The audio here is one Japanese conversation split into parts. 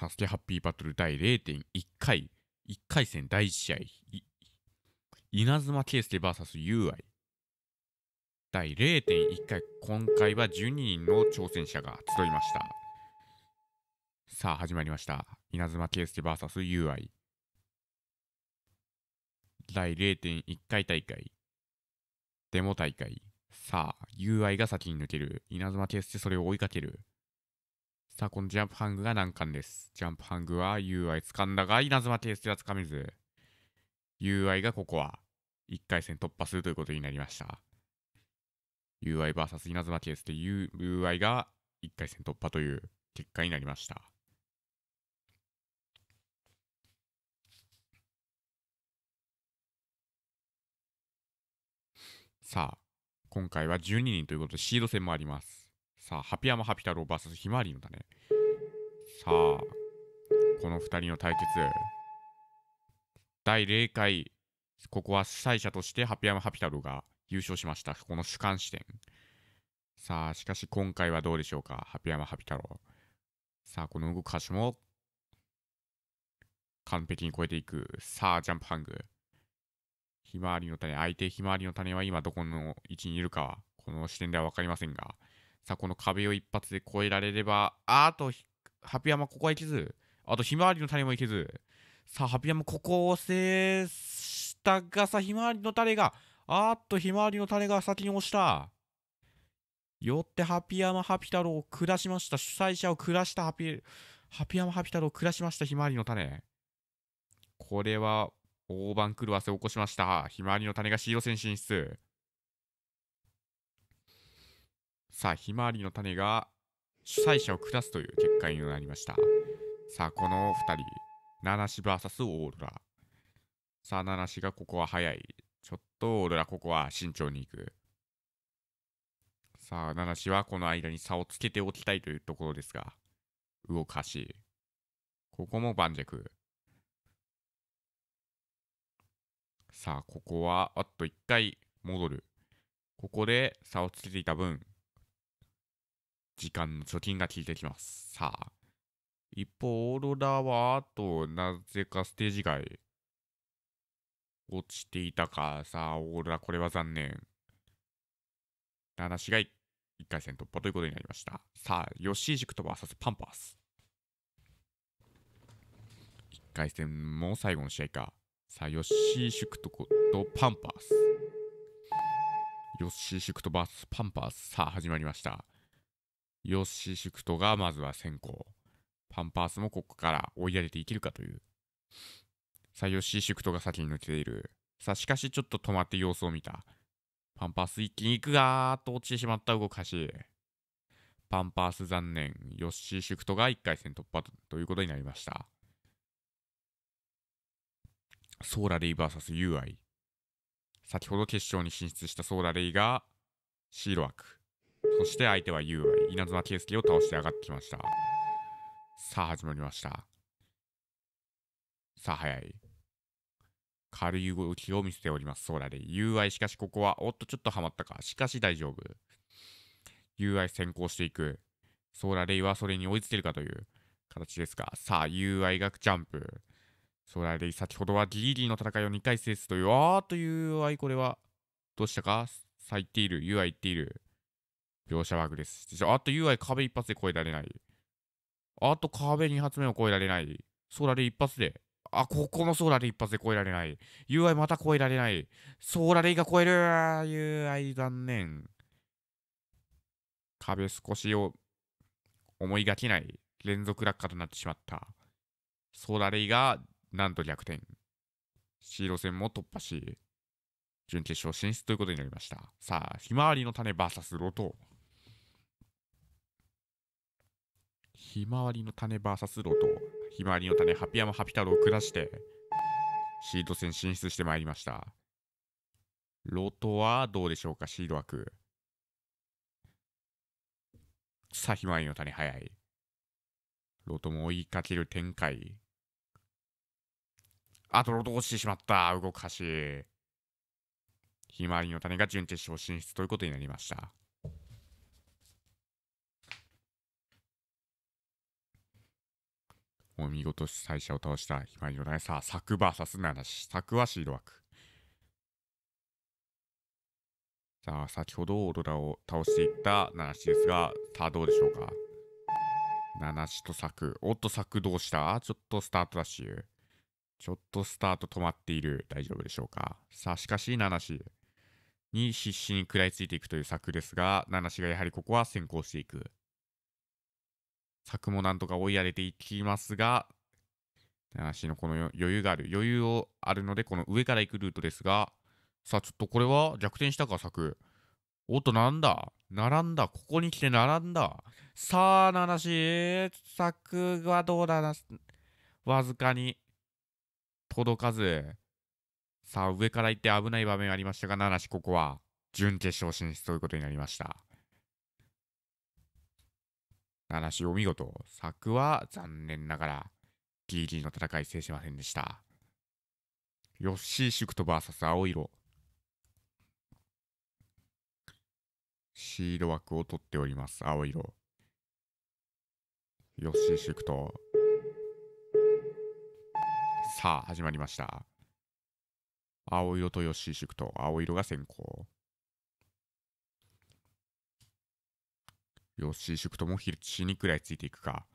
サスケハッピーバトル第0.1回、1回戦第1試合、稲妻圭介 VS u i 第0.1回、今回は12人の挑戦者が集いました。さあ、始まりました。稲妻圭介 VS u i 第0.1回大会、デモ大会。さあ、UI が先に抜ける。稲妻圭介それを追いかける。さあ、このジャンプハングが難関です。ジャンプハングは UI 掴んだが、稲妻テイスは掴めず。UI がここは1回戦突破するということになりました。UIVS 稲妻ケースで UI が1回戦突破という結果になりました。さあ、今回は12人ということでシード戦もあります。さあ、ハピヤマハピ太郎 VS ひまわりの種。さあ、この2人の対決。第0回、ここは主催者としてハピヤマハピ太郎が優勝しました。この主観視点。さあ、しかし今回はどうでしょうか。ハピヤマハピ太郎。さあ、この動く橋も完璧に超えていく。さあ、ジャンプハング。ひまわりの種、相手ひまわりの種は今どこの位置にいるかは、この視点では分かりませんが、さあこの壁を一発で越えられればあとハピヤマここはいけずあとひまわりの種もいけずさあハピヤマここを制したがさひまわりの種があっとひまわりの種が先に押したよってハピヤマハピ太郎を下しました主催者を下したハピハピヤマハピ太郎を下しましたひまわりの種これは大番狂わせを起こしましたひまわりの種がシード戦進出さあ、ひまわりの種が主催者を下すという結果になりました。さあ、この2人、ナナシ VS オーロラ。さあ、ナナシがここは早い。ちょっとオーロラ、ここは慎重に行く。さあ、ナナシはこの間に差をつけておきたいというところですが、動かし。ここも盤石。さあ、ここは、あっと1回戻る。ここで差をつけていた分、時間の貯金が効いてきます。さあ。一方、オーロラは、あと、なぜかステージ外、落ちていたか。さあ、オーロラ、これは残念。7市街、1回戦突破ということになりました。さあ、ヨッシー塾と VS パンパース。1回戦もう最後の試合か。さあ、ヨッシー塾ととパンパース。ヨッシー塾と VS パンパース。さあ、始まりました。ヨッシー・シクトがまずは先行。パンパースもここから追い上げていけるかという。さあ、ヨッシー・シクトが先に抜けている。さあ、しかしちょっと止まって様子を見た。パンパース一気に行くがーっと落ちてしまった動かし。パンパース残念。ヨッシーシフトが1回戦突破ということになりました。ソーラレイ VSUI。先ほど決勝に進出したソーラレイがシーロ枠。そして相手は UI、稲妻圭介を倒して上がってきました。さあ、始まりました。さあ、早い。軽い動きを見せております。ソーラで UI、しかしここは、おっと、ちょっとはまったか。しかし大丈夫。UI 先行していく。ソーラレイはそれに追いつけるかという形ですが、さあ、UI がジャンプ。ソーラレイ、先ほどはギリギリの戦いを2回制すという、あーという UI、これは、どうしたか咲いている、UI っている。描写バグです。あと UI 壁一発で越えられない。あと壁二発目を越えられない。ソーラで一発で。あ、ここもソーラで一発で越えられない。UI また越えられない。ソーライが超える !UI 残念。壁少しを思いがけない連続落下となってしまった。ソーラレイがなんと逆転。シード戦も突破し、準決勝進出ということになりました。さあ、ひまわりの種 VS ロト。ひまわりの種 VS ロト、ひまわりの種ハピヤマハピタ郎を下して、シード戦進出してまいりました。ロトはどうでしょうか、シード枠。さあ、ひまわりの種早い。ロトも追いかける展開。あとロト落ちてしまった、動かしひまわりの種が準決勝進出ということになりました。もう見事主催者を倒したひまりの大さあ、作さすならし、作はシード枠。さあ、先ほどオーロラを倒していったナナシですが、さあどうでしょうか。ナナシと作。おっと、作どうしたちょっとスタートダッシュ。ちょっとスタート止まっている。大丈夫でしょうか。さあ、しかし、ナナシに必死に食らいついていくという作ですが、ナナシがやはりここは先行していく。策もなんとか追いやれていきますが、足のこの余裕がある、余裕をあるので、この上から行くルートですが、さあ、ちょっとこれは逆転したか、策。おっと、なんだ並んだ。ここに来て並んだ。さあ、七話、策はどうだな。わずかに届かず。さあ、上から行って危ない場面ありましたが、七しここは準決勝進出ということになりました。話お見事。作は残念ながら、ギリギリの戦い制しませんでした。ヨッシー・シュクト VS 青色。シード枠を取っております、青色。ヨッシー・シュクト。さあ、始まりました。青色とヨッシー・シュクト。青色が先行。とも宿友宏に食らいついていくか。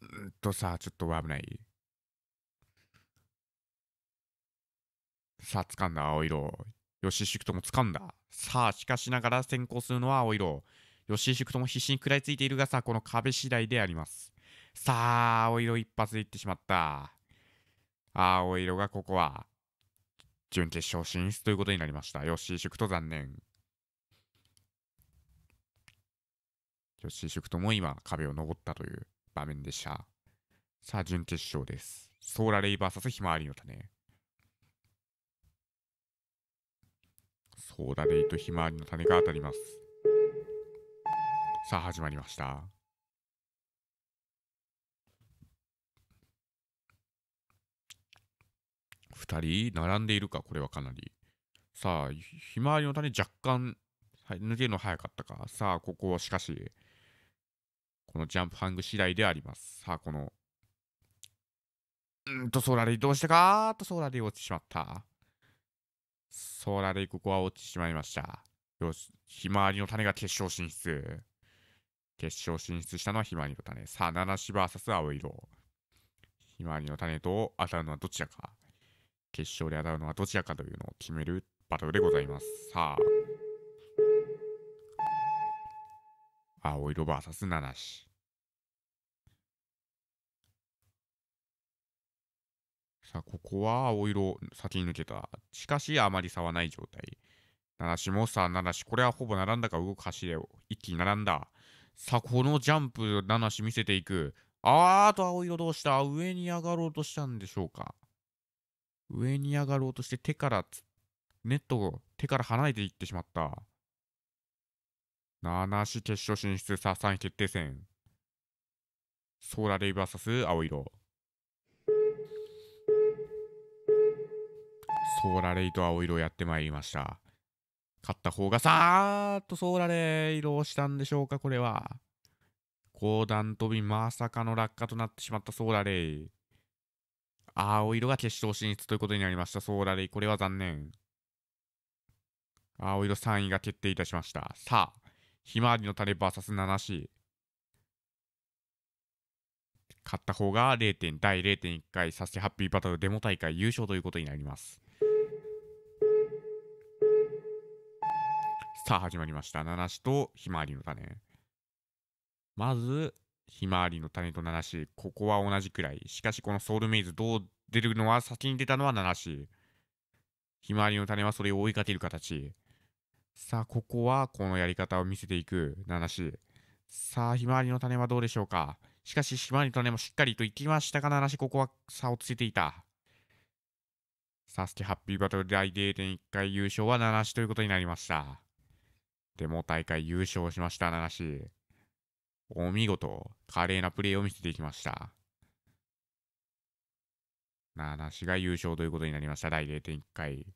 うんとさ、ちょっと危ない。さあ、掴んだ青色。吉井宿も掴んだ。さあ、しかしながら先行するのは青色。シ井宿も必死に食らいついているがさ、この壁次第であります。さあ、青色一発でいってしまった。青色がここは、準決勝進出ということになりました。シ井宿と残念。女子シフも今壁を登ったという場面でした。さあ、準決勝です。ソーラレイバーサスひまわりの種。ソーラレイとひまわりの種が当たります。さあ、始まりました。2人並んでいるか、これはかなり。さあ、ひまわりの種若干、はい、抜けるの早かったか。さあ、ここはしかし、このジャンプハング次第であります。さあ、この、うんと、ソーラルどうしてかーと、ソーラル落ちてしまった。ソーラルここは落ちてしまいました。よし、ひまわりの種が決勝進出。決勝進出したのはひまわりの種。さあ、七種 VS 青色。ひまわりの種と当たるのはどちらか。決勝で当たるのはどちらかというのを決めるバトルでございます。さあ。青色 VS 七子。さあ、ここは青色、先に抜けた。しかし、あまり差はない状態。七子もさあ、七子。これはほぼ並んだか動く走れを一気に並んだ。さあ、このジャンプ、七子見せていく。あーと、青色どうした上に上がろうとしたんでしょうか。上に上がろうとして手から、ネットを手から離れていってしまった。7市決勝進出、さ3位決定戦。ソーラレイ VS 青色。ソーラレイと青色やってまいりました。勝った方がさーっとソーラレイ色をしたんでしょうか、これは。高段飛び、まさかの落下となってしまったソーラレイ。青色が決勝進出ということになりました、ソーラレイ。これは残念。青色3位が決定いたしました。さあ、ひまわりの種 VS7C。勝った方が0点第0.1回サスケハッピーバトルデモ大会優勝ということになります。さあ始まりました。七ナとひまわりの種。まず、ひまわりの種と七ナここは同じくらい。しかしこのソウルメイズどう出るのは先に出たのは七ナひまわりの種はそれを追いかける形。さあ、ここはこのやり方を見せていく話。さあ、ひまわりの種はどうでしょうかしかし、ひまわりの種もしっかりといきましたが、話、ここは差をつけていた。サスケハッピーバトル第0.1回優勝は7しということになりました。でも大会優勝しました、7し。お見事、華麗なプレーを見せていきました。7しが優勝ということになりました、第0.1回。